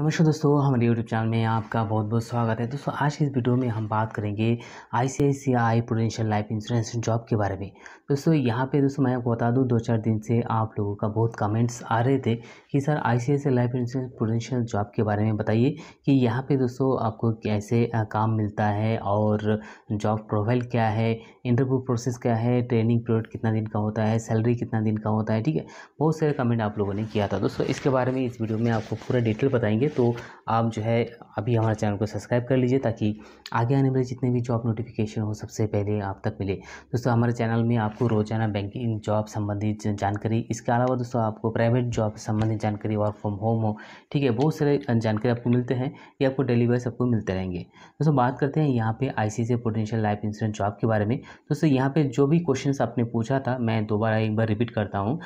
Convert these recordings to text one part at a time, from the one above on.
नमस्कार दोस्तों हमारे यूट्यूब चैनल में आपका बहुत बहुत स्वागत है दोस्तों आज की इस वीडियो में हम बात करेंगे I I C C I prudential life insurance job के बारे में दोस्तों यहाँ पे दोस्तों मैं आपको बता दूँ दो चार दिन से आप लोगों का बहुत कमेंट्स आ रहे थे कि sir I I C C life insurance prudential job के बारे में बताइए कि यहाँ पर दोस्तों आपको कैसे काम मिलता है और जॉब प्रोफाइल क्या है इंटरव्यू प्रोसेस क्या है ट्रेनिंग पीरियड कितना दिन का होता है सैलरी कितना दिन का होता है ठीक है बहुत सारे कमेंट आप लोगों ने किया था दोस्तों इसके बारे में इस वीडियो में आपको पूरा डिटेल बताएंगे जाएंगे तो आप जो है अभी हमारे चैनल को सब्सक्राइब कर लीजिए ताकि आगे आने वाले जितने भी जॉब नोटिफिकेशन हो सबसे पहले आप तक मिले दोस्तों हमारे चैनल में आपको रोजाना बैंकिंग जॉब संबंधित जानकारी इसके अलावा दोस्तों आपको प्राइवेट जॉब संबंधित जानकारी वर्क फ्रॉम होम हो ठीक है बहुत सारे जानकारी आपको मिलते हैं ये आपको डेली वाइज आपको मिलते रहेंगे दोस्तों बात करते हैं यहाँ पे I C prudential life insurance job के बारे में दोस्तों यहाँ पर जो भी क्वेश्चन आपने पूछा था मैं दोबारा एक बार रिपीट करता हूँ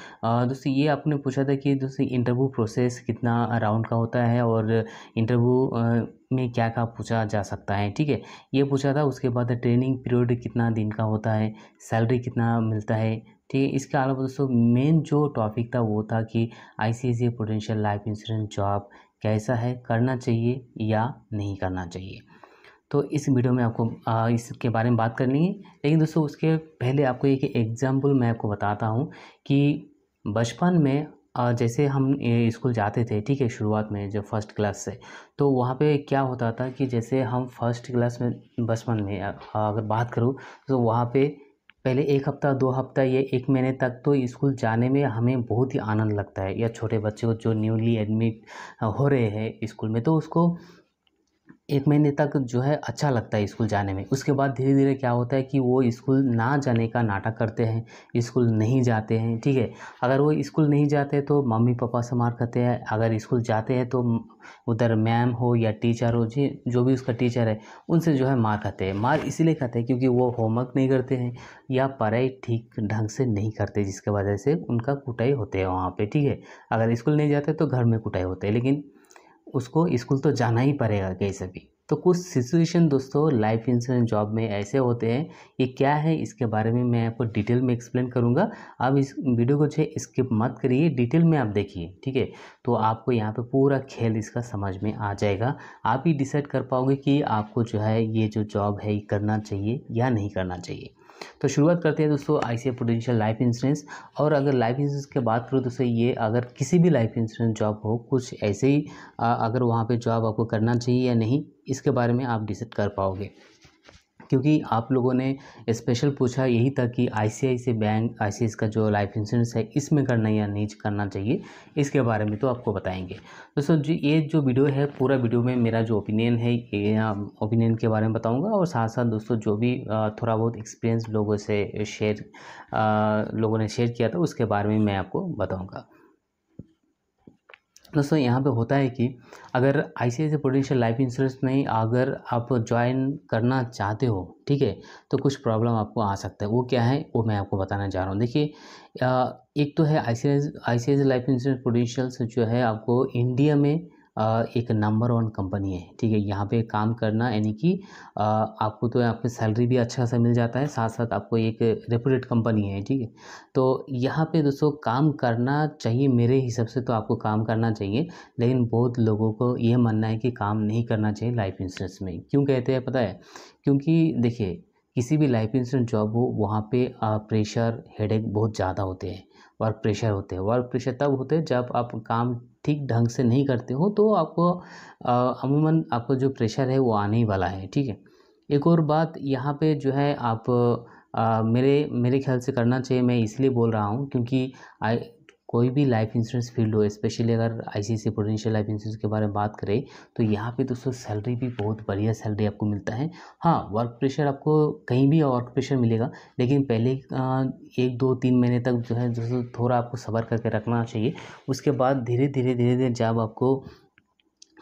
दोस्तों ये आपने पूछा था कि दोस्तों इंटरव्यू प्रोसेस कितना राउंड का होता है और इंटरव्यू में क्या क्या पूछा जा सकता है ठीक है ये पूछा था उसके बाद ट्रेनिंग पीरियड कितना दिन का होता है सैलरी कितना मिलता है ठीक है इसके अलावा दोस्तों मेन जो टॉपिक था वो था कि I C prudential life insurance job कैसा है करना चाहिए या नहीं करना चाहिए तो इस वीडियो में आपको इसके बारे में बात करनी है लेकिन दोस्तों उसके पहले आपको एक एग्जाम्पल मैं आपको बताता हूँ कि बचपन में जैसे हम स्कूल जाते थे ठीक है शुरुआत में जब फर्स्ट क्लास से तो वहाँ पे क्या होता था कि जैसे हम फर्स्ट क्लास में बचपन में अगर बात करूँ तो वहाँ पे पहले एक हफ्ता दो हफ्ता या एक महीने तक तो स्कूल जाने में हमें बहुत ही आनंद लगता है या छोटे बच्चे को जो न्यूली एडमिट हो रहे हैं स्कूल में तो उसको एक महीने तक जो है अच्छा लगता है स्कूल जाने में उसके बाद धीरे धीरे क्या होता है कि वो स्कूल ना जाने का नाटक करते हैं स्कूल नहीं जाते हैं ठीक है अगर वो स्कूल नहीं जाते तो मम्मी पापा से मार खाते हैं अगर स्कूल जाते हैं तो उधर मैम हो या टीचर हो जी जो भी उसका टीचर है उनसे जो है मार खाते हैं मार इसीलिए खाते हैं क्योंकि वो होमवर्क नहीं करते हैं या पढ़ाई ठीक ढंग से नहीं करते जिसके वजह से उनका कुटाई होते हैं वहाँ पर ठीक है अगर स्कूल नहीं जाते तो घर में कुटाई होते हैं लेकिन उसको स्कूल तो जाना ही पड़ेगा कैसे भी तो कुछ सिचुएशन दोस्तों लाइफ इंश्योरेंस जॉब में ऐसे होते हैं ये क्या है इसके बारे में मैं आपको डिटेल में एक्सप्लेन करूँगा आप इस वीडियो को जो है स्किप मत करिए डिटेल में आप देखिए ठीक है तो आपको यहाँ पे पूरा खेल इसका समझ में आ जाएगा आप ही डिसाइड कर पाओगे कि आपको जो है ये जो जॉब है ये करना चाहिए या नहीं करना चाहिए तो शुरुआत करते हैं दोस्तों I C prudential life insurance और अगर लाइफ इंश्योरेंस की बात करूँ दोस्तों ये अगर किसी भी लाइफ इंश्योरेंस जॉब हो कुछ ऐसे ही अगर वहाँ पे जॉब आपको करना चाहिए या नहीं इसके बारे में आप डिसाइड कर पाओगे क्योंकि आप लोगों ने स्पेशल पूछा यही था कि आई बैंक आई का जो लाइफ इंश्योरेंस है इसमें करना या नहीं करना चाहिए इसके बारे में तो आपको बताएंगे दोस्तों जी ये जो वीडियो है पूरा वीडियो में मेरा जो ओपिनियन है ये ओपिनियन के बारे में बताऊंगा और साथ साथ दोस्तों जो भी थोड़ा बहुत एक्सपीरियंस लोगों से शेयर लोगों ने शेयर किया था उसके बारे में मैं आपको बताऊँगा दोस्तों यहाँ पे होता है कि अगर I C prudential life insurance में अगर आप ज्वाइन करना चाहते हो ठीक है तो कुछ प्रॉब्लम आपको आ सकता है वो क्या है वो मैं आपको बताना चाह रहा हूँ देखिए एक तो है आई सी आई सी लाइफ इंश्योरेंस प्रोडेंशियल्स जो है आपको इंडिया में एक नंबर वन कंपनी है ठीक है यहाँ पे काम करना यानी कि आपको तो यहाँ पे सैलरी भी अच्छा सा मिल जाता है साथ साथ आपको एक रेपूटेड कंपनी है ठीक है तो यहाँ पे दोस्तों काम करना चाहिए मेरे हिसाब से तो आपको काम करना चाहिए लेकिन बहुत लोगों को ये मानना है कि काम नहीं करना चाहिए लाइफ इंश्योरेंस में क्यों कहते हैं पता है क्योंकि देखिए किसी भी लाइफ इंश्योरेंस जॉब हो वहाँ पर प्रेशर हेडेक बहुत ज़्यादा होते हैं वर्क प्रेशर होते हैं वर्क प्रेशर तब होते हैं जब आप काम ठीक ढंग से नहीं करते हो तो आपको अमूमन आपको जो प्रेशर है वो आने ही वाला है ठीक है एक और बात यहाँ पे जो है आप आ, मेरे मेरे ख्याल से करना चाहिए मैं इसलिए बोल रहा हूँ क्योंकि आई कोई भी लाइफ इंश्योरेंस फील्ड हो स्पेशली अगर आईसीआईसी प्रोडेंशियल लाइफ इंश्योरेंस के बारे में बात करें तो यहाँ पे दोस्तों सैलरी भी बहुत बढ़िया सैलरी आपको मिलता है हाँ वर्क प्रेशर आपको कहीं भी वर्क प्रेशर मिलेगा लेकिन पहले एक दो तीन महीने तक जो है दोस्तों थोड़ा आपको सबर करके रखना चाहिए उसके बाद धीरे धीरे धीरे धीरे जब आपको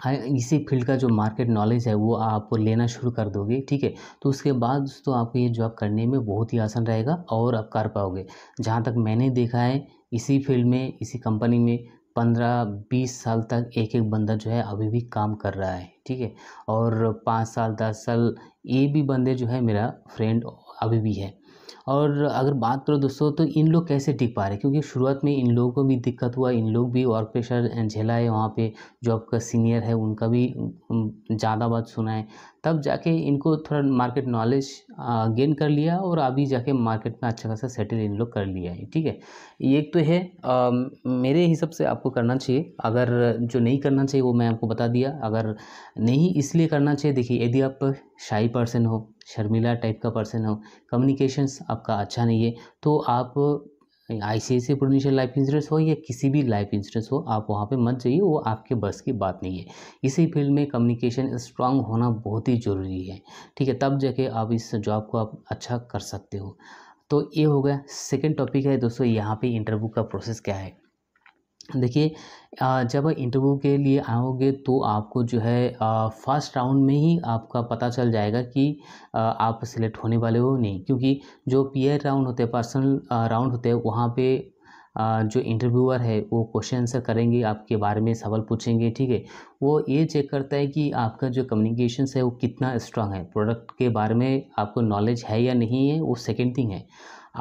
हाँ, इसी फील्ड का जो मार्केट नॉलेज है वो आप लेना शुरू कर दोगे ठीक है तो उसके बाद दोस्तों आपको ये जॉब करने में बहुत ही आसान रहेगा और आप कर पाओगे जहाँ तक मैंने देखा है इसी फील्ड में इसी कंपनी में पंद्रह बीस साल तक एक एक बंदा जो है अभी भी काम कर रहा है ठीक है और पाँच साल दस साल ये भी बंदे जो है मेरा फ्रेंड अभी भी है और अगर बात करो दोस्तों तो इन लोग कैसे टिक पा रहे क्योंकि शुरुआत में इन लोगों को भी दिक्कत हुआ इन लोग भी वर्क प्रेशर झेला है वहाँ पे जो आपका सीनियर है उनका भी ज़्यादा बात सुना है तब जाके इनको थोड़ा मार्केट नॉलेज गेन कर लिया और अभी जाके मार्केट में अच्छा खासा सेटल इन लोग कर लिया है ठीक है एक तो है आ, मेरे हिसाब से आपको करना चाहिए अगर जो नहीं करना चाहिए वो मैं आपको बता दिया अगर नहीं इसलिए करना चाहिए देखिए यदि आप शाही पर्सन हो शर्मिला टाइप का पर्सन हो कम्युनिकेशंस आपका अच्छा नहीं है तो आप I C I prudential life insurance हो या किसी भी लाइफ इंश्योरेंस हो आप वहाँ पे मत जाइए वो आपके बस की बात नहीं है इसी फील्ड में कम्युनिकेशन स्ट्रांग होना बहुत ही ज़रूरी है ठीक है तब जाके आप इस जॉब को आप अच्छा कर सकते हो तो ये हो गया सेकेंड टॉपिक है दोस्तों यहाँ पे इंटरव्यू का प्रोसेस क्या है देखिए जब इंटरव्यू के लिए आओगे तो आपको जो है फर्स्ट राउंड में ही आपका पता चल जाएगा कि आप सिलेक्ट होने वाले हो नहीं क्योंकि जो पीयर राउंड होते हैं पर्सनल राउंड होते हैं वहाँ पे जो इंटरव्यूअर है वो क्वेश्चन आंसर करेंगे आपके बारे में सवाल पूछेंगे ठीक है वो ये चेक करता है कि आपका जो कम्युनिकेशन है वो कितना स्ट्रांग है प्रोडक्ट के बारे में आपको नॉलेज है या नहीं है वो सेकेंड थिंग है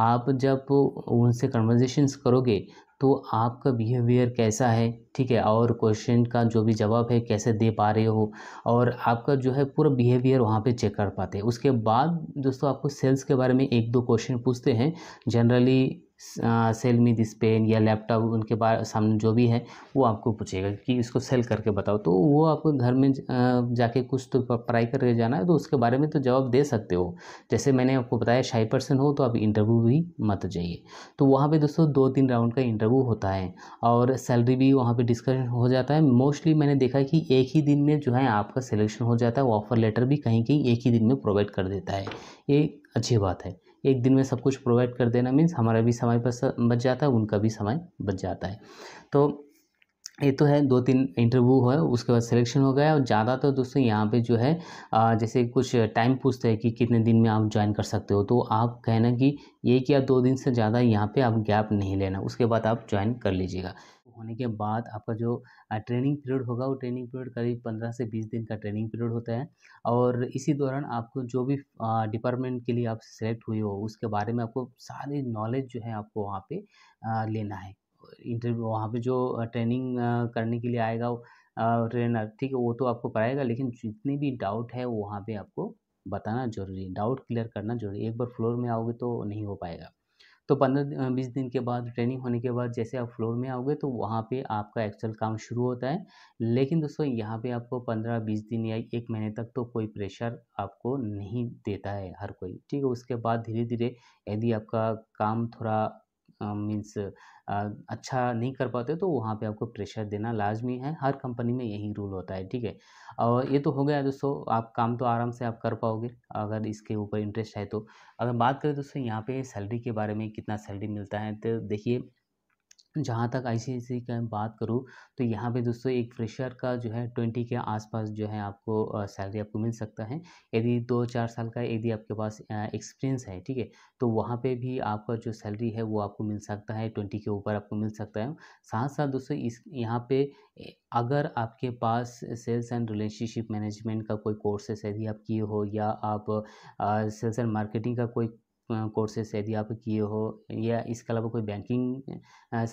आप जब उनसे कन्वर्जेशन करोगे तो आपका बिहेवियर कैसा है ठीक है और क्वेश्चन का जो भी जवाब है कैसे दे पा रहे हो और आपका जो है पूरा बिहेवियर वहाँ पे चेक कर पाते हैं उसके बाद दोस्तों आपको सेल्स के बारे में एक दो क्वेश्चन पूछते हैं generally sell me this pen या लैपटॉप उनके बारे सामने जो भी है वो आपको पूछेगा कि इसको सेल करके बताओ तो वो आपको घर में जाके कुछ तो पढ़ाई करके जाना है तो उसके बारे में तो जवाब दे सकते हो जैसे मैंने आपको बताया शाही पर्सन हो तो आप इंटरव्यू भी मत जाइए तो वहाँ पर दोस्तों दो तीन राउंड का इंटरव्यू होता है और सैलरी भी वहाँ पर डिस्कशन हो जाता है मोस्टली मैंने देखा है कि एक ही दिन में जो है आपका सिलेक्शन हो जाता है ऑफर लेटर भी कहीं कहीं एक ही दिन में प्रोवाइड कर देता है ये अच्छी बात है एक दिन में सब कुछ प्रोवाइड कर देना मीन्स हमारा भी समय बच जाता है उनका भी समय बच जाता है तो ये तो है दो तीन इंटरव्यू हो उसके बाद सिलेक्शन हो गया और ज़्यादा तो दोस्तों यहाँ पे जो है जैसे कुछ टाइम पूछते हैं कि कितने दिन में आप ज्वाइन कर सकते हो तो आप कहना कि एक या दो दिन से ज़्यादा यहाँ पे आप गैप नहीं लेना उसके बाद आप ज्वाइन कर लीजिएगा होने के बाद आपका जो ट्रेनिंग पीरियड होगा वो ट्रेनिंग पीरियड करीब पंद्रह से बीस दिन का ट्रेनिंग पीरियड होता है और इसी दौरान आपको जो भी डिपार्टमेंट के लिए आप सेलेक्ट हुए हो उसके बारे में आपको सारी नॉलेज जो है आपको वहाँ पे लेना है इंटरव्यू वहाँ पे जो ट्रेनिंग करने के लिए आएगा ट्रेनर ठीक है वो तो आपको पढ़ाएगा लेकिन जितने भी डाउट है वो वहाँ पे आपको बताना जरूरी है डाउट क्लियर करना जरूरी है एक बार फ्लोर में आओगे तो नहीं हो पाएगा तो पंद्रह बीस दिन के बाद ट्रेनिंग होने के बाद जैसे आप फ्लोर में आओगे तो वहाँ पे आपका एक्चुअल काम शुरू होता है लेकिन दोस्तों यहाँ पे आपको पंद्रह बीस दिन या एक महीने तक तो कोई प्रेशर आपको नहीं देता है हर कोई ठीक है उसके बाद धीरे धीरे यदि आपका काम थोड़ा मीन्स अच्छा नहीं कर पाते तो वहाँ पे आपको प्रेशर देना लाजमी है हर कंपनी में यही रूल होता है ठीक है और ये तो हो गया दोस्तों आप काम तो आराम से आप कर पाओगे अगर इसके ऊपर इंटरेस्ट है तो अगर बात करें दोस्तों यहाँ पे सैलरी के बारे में कितना सैलरी मिलता है तो देखिए जहाँ तक सी का बात करूँ तो यहाँ पे दोस्तों एक फ्रेशर का जो है ट्वेंटी के आसपास जो है आपको सैलरी आपको मिल सकता है यदि दो चार साल का यदि आपके पास एक्सपीरियंस है ठीक है तो वहाँ पे भी आपका जो सैलरी है वो आपको मिल सकता है ट्वेंटी के ऊपर आपको मिल सकता है साथ साथ दोस्तों इस यहाँ पे अगर आपके पास सेल्स एंड रिलेशनशिप मैनेजमेंट का कोई कोर्सेस यदि आप किए हो या आप सेल्स एंड मार्केटिंग का कोई कोर्सेस यदि आप किए हो या इसके अलावा कोई बैंकिंग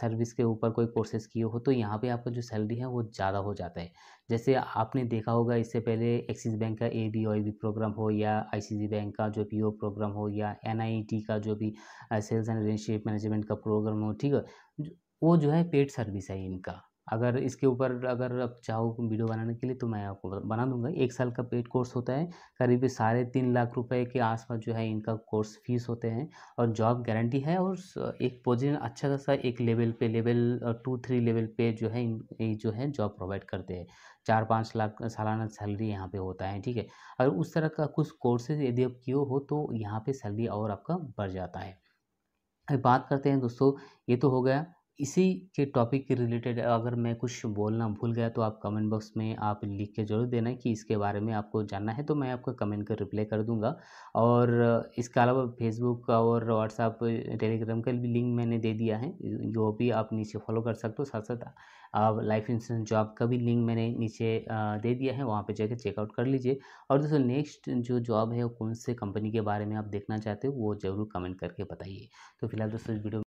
सर्विस के ऊपर कोई कोर्सेस किए हो तो यहाँ पे आपका जो सैलरी है वो ज़्यादा हो जाता है जैसे आपने देखा होगा इससे पहले एक्सिस बैंक का A B I B program हो या आई बैंक का जो पी प्रोग्राम हो या एन का जो भी सेल्स एंड रिलेशनशिप मैनेजमेंट का प्रोग्राम हो ठीक है वो जो है पेड सर्विस है इनका अगर इसके ऊपर अगर आप चाहो वीडियो बनाने के लिए तो मैं आपको बना दूंगा एक साल का पेड कोर्स होता है करीब साढ़े तीन लाख रुपए के आसपास जो है इनका कोर्स फीस होते हैं और जॉब गारंटी है और एक पोजीशन अच्छा खासा एक लेवल पे लेवल टू थ्री लेवल पे जो है इन जो है जॉब प्रोवाइड करते हैं चार पाँच लाख सालाना सैलरी यहाँ पे होता है ठीक है अगर उस तरह का कुछ कोर्सेज यदि आप किए हो तो यहाँ पर सैलरी और आपका बढ़ जाता है बात करते हैं दोस्तों ये तो हो गया इसी के टॉपिक के रिलेटेड अगर मैं कुछ बोलना भूल गया तो आप कमेंट बॉक्स में आप लिख के ज़रूर देना कि इसके बारे में आपको जानना है तो मैं आपको कमेंट कर रिप्लाई कर दूंगा और इसके अलावा फेसबुक और व्हाट्सअप टेलीग्राम का भी लिंक मैंने दे दिया है जो भी आप नीचे फॉलो कर सकते हो साथ साथ आप लाइफ इंश्योरेंस जॉब का भी लिंक मैंने नीचे दे दिया है वहाँ पर जाकर चेकआउट कर लीजिए और दोस्तों नेक्स्ट जो जॉब है वो कौन से कंपनी के बारे में आप देखना चाहते हो वो ज़रूर कमेंट करके बताइए तो फिलहाल दोस्तों इस वीडियो